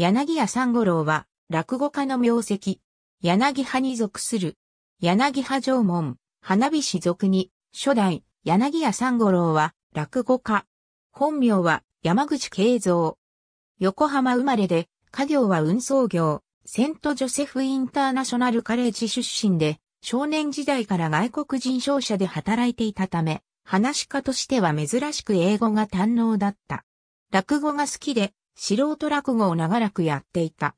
柳家三五郎は、落語家の名跡、柳派に属する、柳派縄文、花火氏族に、初代、柳家三五郎は、落語家。本名は、山口慶三。横浜生まれで、家業は運送業、セントジョセフインターナショナルカレッジ出身で、少年時代から外国人商社で働いていたため、話し家としては珍しく英語が堪能だった。落語が好きで、素人落語を長らくやっていた。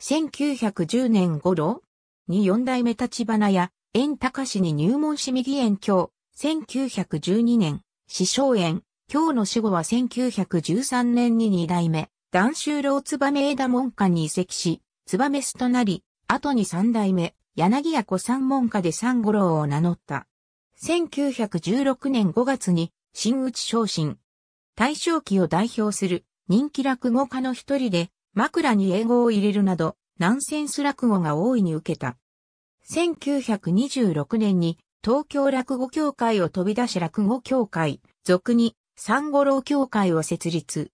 1910年頃に四代目立花や円高氏に入門し右縁京、1912年、師匠縁、今日の死後は1913年に二代目、段州郎燕枝門下に移籍し、燕巣となり、後に三代目、柳屋子三門下で三五郎を名乗った。1916年5月に、新内昇進。大正期を代表する人気落語家の一人で、枕に英語を入れるなど、ナンセンス落語が大いに受けた。1926年に東京落語協会を飛び出し落語協会、俗に三五郎協会を設立。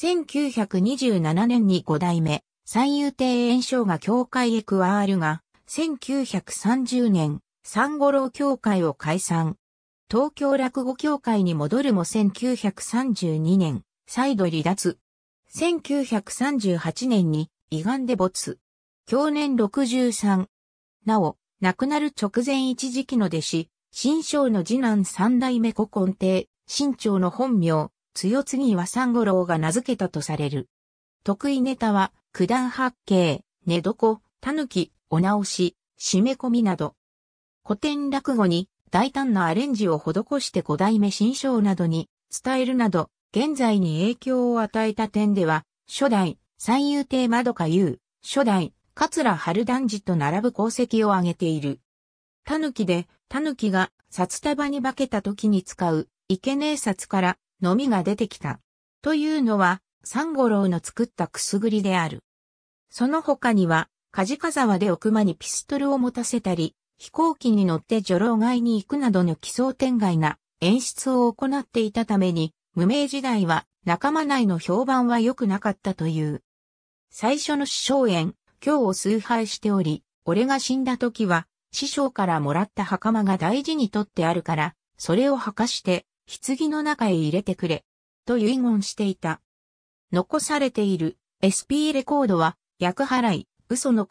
1927年に五代目、三遊亭炎章が協会へ加わるが、1930年、三五郎協会を解散。東京落語協会に戻るも1932年、再度離脱。1938年に胃がんで没。去年63。なお、亡くなる直前一時期の弟子、新章の次男三代目古今帝、新章の本名、強次は三五郎が名付けたとされる。得意ネタは、九段八景、寝床、狸、お直し、締め込みなど。古典落語に大胆なアレンジを施して五代目新章などに伝えるなど、現在に影響を与えた点では、初代、三遊亭窓か優、初代、桂春団次と並ぶ功績を挙げている。狸で、狸が札束に化けた時に使う、生贄札から、のみが出てきた。というのは、三五郎の作ったくすぐりである。その他には、梶賀沢で奥間にピストルを持たせたり、飛行機に乗って女郎街に行くなどの奇想天外な演出を行っていたために、無名時代は仲間内の評判は良くなかったという。最初の師匠園、今日を崇拝しており、俺が死んだ時は、師匠からもらった袴が大事にとってあるから、それを履かして、棺の中へ入れてくれ、と遺言していた。残されている SP レコードは、役払い、嘘の皮、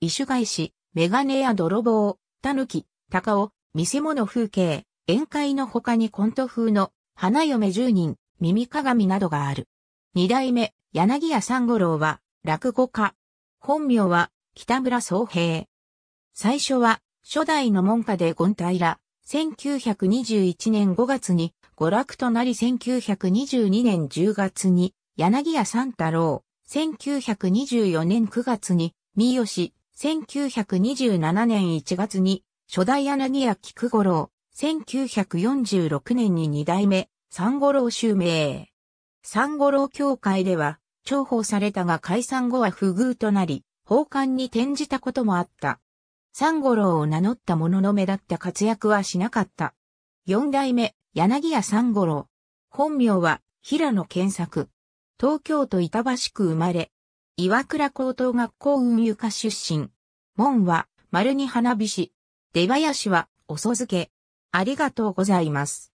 異種返し、メガネや泥棒、狸、鷹尾、見せ物風景、宴会の他にコント風の花嫁十人、耳鏡などがある。二代目、柳谷三五郎は、落語家。本名は、北村総平。最初は、初代の門下で権平、1921年5月に、娯楽となり1922年10月に、柳谷三太郎、1924年9月に、三好、1927年1月に、初代柳谷菊五郎、1946年に二代目、三五郎襲名。三五郎協会では、重宝されたが解散後は不遇となり、奉還に転じたこともあった。三五郎を名乗ったものの目立った活躍はしなかった。四代目、柳屋三五郎。本名は、平野健作。東京都板橋区生まれ。岩倉高等学校運輸科出身。門は、丸に花火師。出林は、遅づけ。ありがとうございます。